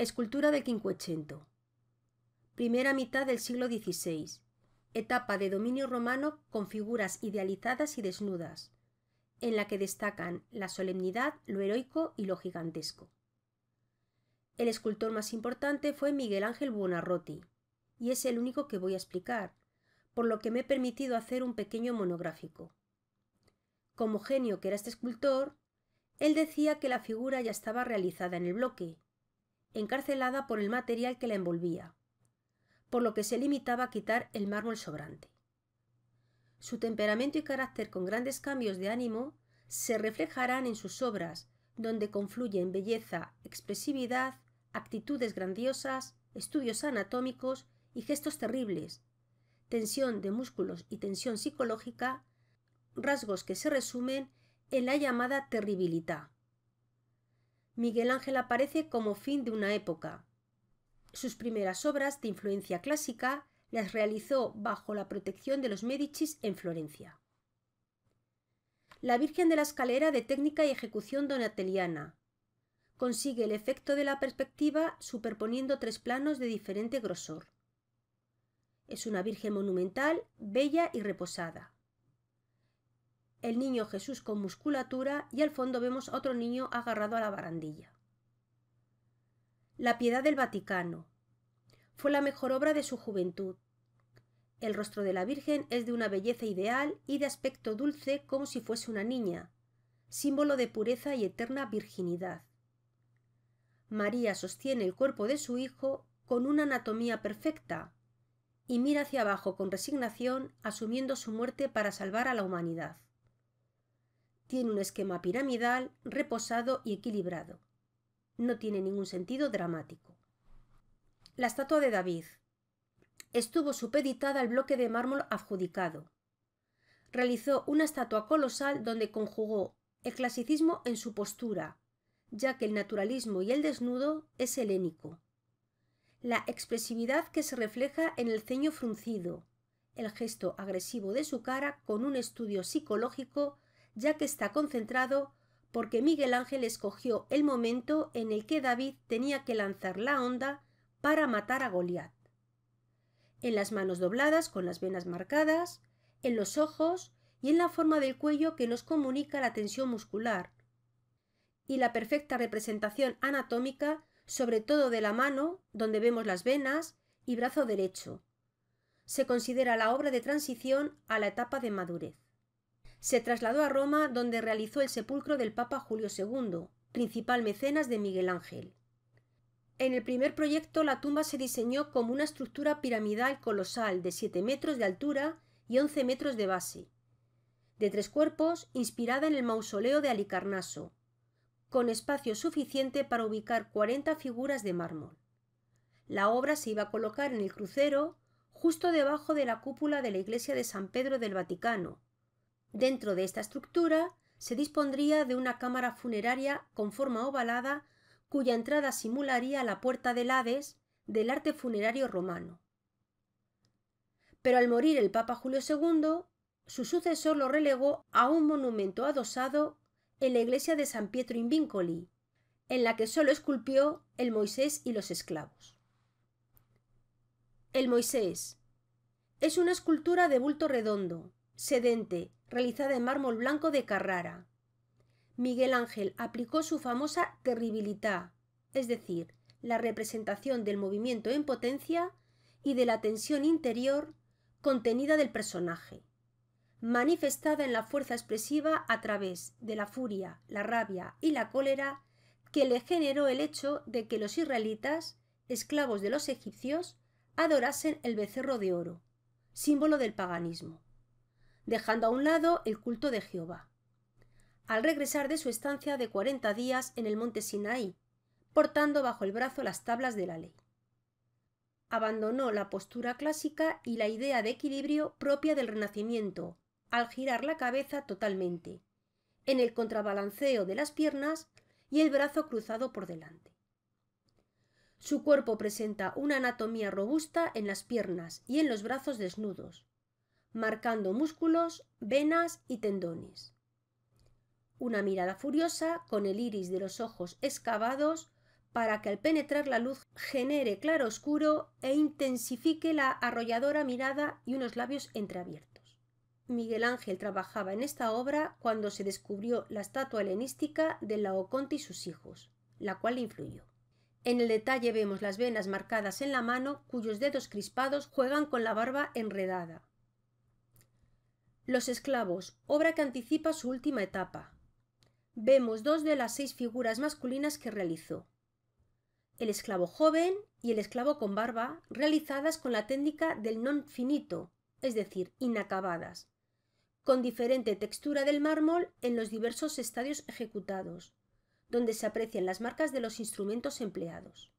Escultura del Quinquecento. Primera mitad del siglo XVI. Etapa de dominio romano con figuras idealizadas y desnudas, en la que destacan la solemnidad, lo heroico y lo gigantesco. El escultor más importante fue Miguel Ángel Buonarroti, y es el único que voy a explicar, por lo que me he permitido hacer un pequeño monográfico. Como genio que era este escultor, él decía que la figura ya estaba realizada en el bloque, encarcelada por el material que la envolvía, por lo que se limitaba a quitar el mármol sobrante. Su temperamento y carácter con grandes cambios de ánimo se reflejarán en sus obras, donde confluyen belleza, expresividad, actitudes grandiosas, estudios anatómicos y gestos terribles, tensión de músculos y tensión psicológica, rasgos que se resumen en la llamada terribilidad. Miguel Ángel aparece como fin de una época. Sus primeras obras de influencia clásica las realizó bajo la protección de los Médicis en Florencia. La Virgen de la Escalera de técnica y ejecución donateliana. Consigue el efecto de la perspectiva superponiendo tres planos de diferente grosor. Es una Virgen monumental, bella y reposada el niño Jesús con musculatura y al fondo vemos otro niño agarrado a la barandilla. La piedad del Vaticano. Fue la mejor obra de su juventud. El rostro de la Virgen es de una belleza ideal y de aspecto dulce como si fuese una niña, símbolo de pureza y eterna virginidad. María sostiene el cuerpo de su hijo con una anatomía perfecta y mira hacia abajo con resignación, asumiendo su muerte para salvar a la humanidad. Tiene un esquema piramidal, reposado y equilibrado. No tiene ningún sentido dramático. La estatua de David estuvo supeditada al bloque de mármol adjudicado. Realizó una estatua colosal donde conjugó el clasicismo en su postura, ya que el naturalismo y el desnudo es helénico. La expresividad que se refleja en el ceño fruncido, el gesto agresivo de su cara con un estudio psicológico ya que está concentrado porque Miguel Ángel escogió el momento en el que David tenía que lanzar la onda para matar a Goliat. En las manos dobladas, con las venas marcadas, en los ojos y en la forma del cuello que nos comunica la tensión muscular, y la perfecta representación anatómica, sobre todo de la mano, donde vemos las venas, y brazo derecho. Se considera la obra de transición a la etapa de madurez. Se trasladó a Roma, donde realizó el sepulcro del Papa Julio II, principal mecenas de Miguel Ángel. En el primer proyecto, la tumba se diseñó como una estructura piramidal colosal de 7 metros de altura y 11 metros de base, de tres cuerpos, inspirada en el mausoleo de Alicarnaso, con espacio suficiente para ubicar 40 figuras de mármol. La obra se iba a colocar en el crucero, justo debajo de la cúpula de la iglesia de San Pedro del Vaticano, Dentro de esta estructura se dispondría de una cámara funeraria con forma ovalada cuya entrada simularía la puerta de Hades del arte funerario romano. Pero al morir el Papa Julio II, su sucesor lo relegó a un monumento adosado en la iglesia de San Pietro in Vincoli, en la que solo esculpió el Moisés y los esclavos. El Moisés es una escultura de bulto redondo, sedente, realizada en mármol blanco de Carrara. Miguel Ángel aplicó su famosa terribilidad, es decir, la representación del movimiento en potencia y de la tensión interior contenida del personaje, manifestada en la fuerza expresiva a través de la furia, la rabia y la cólera que le generó el hecho de que los israelitas, esclavos de los egipcios, adorasen el becerro de oro, símbolo del paganismo dejando a un lado el culto de Jehová. Al regresar de su estancia de cuarenta días en el monte Sinaí, portando bajo el brazo las tablas de la ley. Abandonó la postura clásica y la idea de equilibrio propia del Renacimiento, al girar la cabeza totalmente, en el contrabalanceo de las piernas y el brazo cruzado por delante. Su cuerpo presenta una anatomía robusta en las piernas y en los brazos desnudos, marcando músculos, venas y tendones. Una mirada furiosa, con el iris de los ojos excavados, para que al penetrar la luz genere claro oscuro e intensifique la arrolladora mirada y unos labios entreabiertos. Miguel Ángel trabajaba en esta obra cuando se descubrió la estatua helenística de Laoconte y sus hijos, la cual le influyó. En el detalle vemos las venas marcadas en la mano cuyos dedos crispados juegan con la barba enredada, los esclavos, obra que anticipa su última etapa. Vemos dos de las seis figuras masculinas que realizó. El esclavo joven y el esclavo con barba, realizadas con la técnica del non finito, es decir, inacabadas, con diferente textura del mármol en los diversos estadios ejecutados, donde se aprecian las marcas de los instrumentos empleados.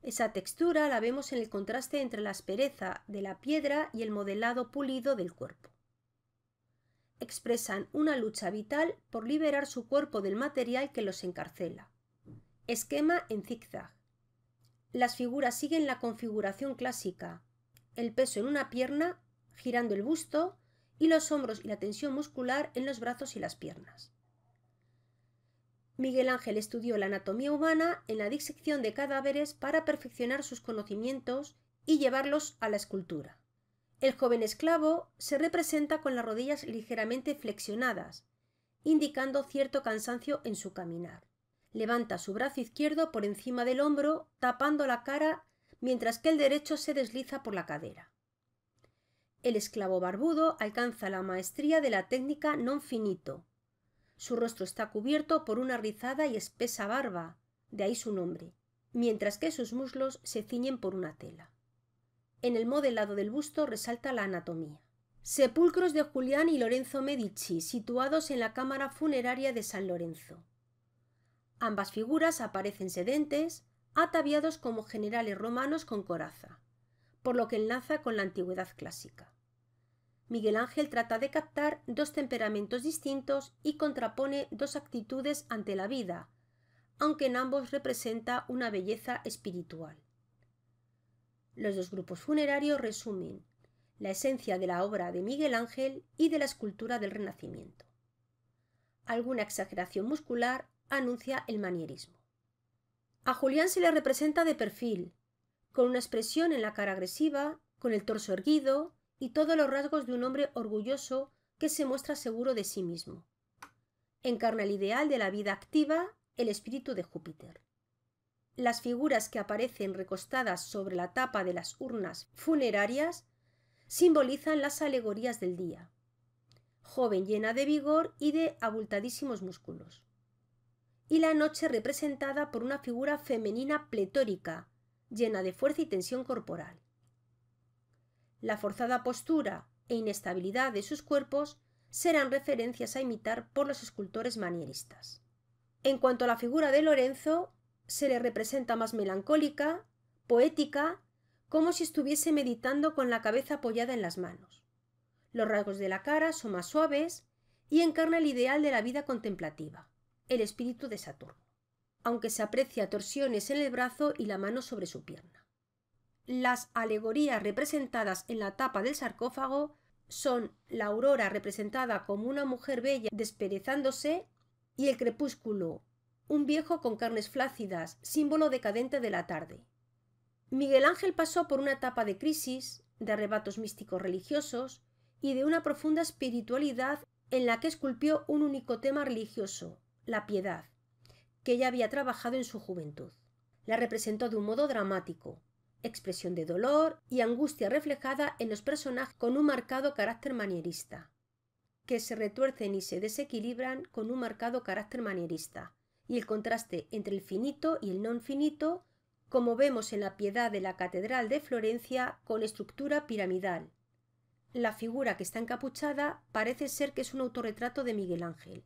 Esa textura la vemos en el contraste entre la aspereza de la piedra y el modelado pulido del cuerpo expresan una lucha vital por liberar su cuerpo del material que los encarcela. Esquema en zigzag. Las figuras siguen la configuración clásica, el peso en una pierna, girando el busto, y los hombros y la tensión muscular en los brazos y las piernas. Miguel Ángel estudió la anatomía humana en la disección de cadáveres para perfeccionar sus conocimientos y llevarlos a la escultura. El joven esclavo se representa con las rodillas ligeramente flexionadas, indicando cierto cansancio en su caminar. Levanta su brazo izquierdo por encima del hombro, tapando la cara, mientras que el derecho se desliza por la cadera. El esclavo barbudo alcanza la maestría de la técnica non finito. Su rostro está cubierto por una rizada y espesa barba, de ahí su nombre, mientras que sus muslos se ciñen por una tela. En el modelado del busto resalta la anatomía. Sepulcros de Julián y Lorenzo Medici, situados en la cámara funeraria de San Lorenzo. Ambas figuras aparecen sedentes, ataviados como generales romanos con coraza, por lo que enlaza con la antigüedad clásica. Miguel Ángel trata de captar dos temperamentos distintos y contrapone dos actitudes ante la vida, aunque en ambos representa una belleza espiritual. Los dos grupos funerarios resumen la esencia de la obra de Miguel Ángel y de la escultura del Renacimiento. Alguna exageración muscular anuncia el manierismo. A Julián se le representa de perfil, con una expresión en la cara agresiva, con el torso erguido y todos los rasgos de un hombre orgulloso que se muestra seguro de sí mismo. Encarna el ideal de la vida activa, el espíritu de Júpiter las figuras que aparecen recostadas sobre la tapa de las urnas funerarias simbolizan las alegorías del día, joven llena de vigor y de abultadísimos músculos, y la noche representada por una figura femenina pletórica, llena de fuerza y tensión corporal. La forzada postura e inestabilidad de sus cuerpos serán referencias a imitar por los escultores manieristas. En cuanto a la figura de Lorenzo, se le representa más melancólica, poética, como si estuviese meditando con la cabeza apoyada en las manos. Los rasgos de la cara son más suaves y encarna el ideal de la vida contemplativa, el espíritu de Saturno, aunque se aprecia torsiones en el brazo y la mano sobre su pierna. Las alegorías representadas en la tapa del sarcófago son la aurora representada como una mujer bella desperezándose y el crepúsculo un viejo con carnes flácidas, símbolo decadente de la tarde. Miguel Ángel pasó por una etapa de crisis, de arrebatos místicos religiosos y de una profunda espiritualidad en la que esculpió un único tema religioso, la piedad, que ya había trabajado en su juventud. La representó de un modo dramático, expresión de dolor y angustia reflejada en los personajes con un marcado carácter manierista, que se retuercen y se desequilibran con un marcado carácter manierista, y el contraste entre el finito y el non finito, como vemos en la piedad de la Catedral de Florencia con estructura piramidal. La figura que está encapuchada parece ser que es un autorretrato de Miguel Ángel.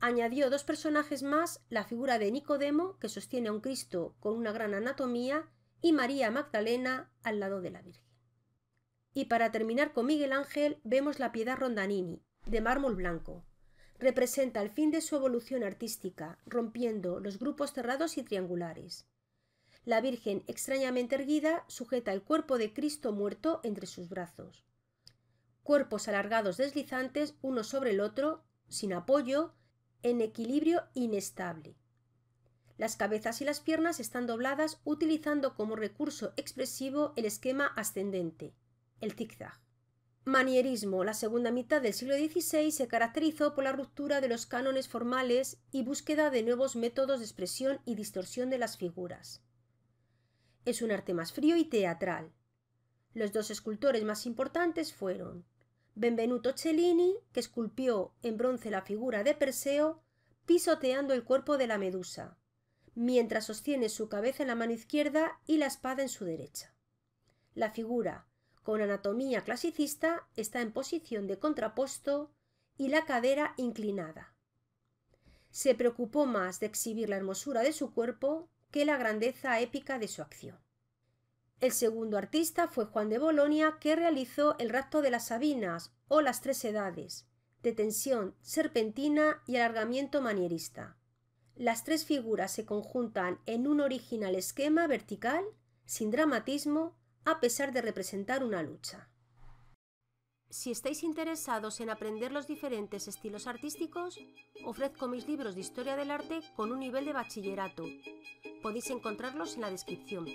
Añadió dos personajes más, la figura de Nicodemo, que sostiene a un Cristo con una gran anatomía, y María Magdalena al lado de la Virgen. Y para terminar con Miguel Ángel vemos la piedad rondanini, de mármol blanco, representa el fin de su evolución artística, rompiendo los grupos cerrados y triangulares. La Virgen, extrañamente erguida, sujeta el cuerpo de Cristo muerto entre sus brazos. Cuerpos alargados deslizantes uno sobre el otro, sin apoyo, en equilibrio inestable. Las cabezas y las piernas están dobladas utilizando como recurso expresivo el esquema ascendente, el zigzag. Manierismo. La segunda mitad del siglo XVI se caracterizó por la ruptura de los cánones formales y búsqueda de nuevos métodos de expresión y distorsión de las figuras. Es un arte más frío y teatral. Los dos escultores más importantes fueron Benvenuto Cellini, que esculpió en bronce la figura de Perseo pisoteando el cuerpo de la medusa, mientras sostiene su cabeza en la mano izquierda y la espada en su derecha. La figura con anatomía clasicista está en posición de contraposto y la cadera inclinada. Se preocupó más de exhibir la hermosura de su cuerpo que la grandeza épica de su acción. El segundo artista fue Juan de Bolonia, que realizó el rapto de las Sabinas o las tres edades, de tensión serpentina y alargamiento manierista. Las tres figuras se conjuntan en un original esquema vertical, sin dramatismo, a pesar de representar una lucha. Si estáis interesados en aprender los diferentes estilos artísticos, ofrezco mis libros de historia del arte con un nivel de bachillerato. Podéis encontrarlos en la descripción.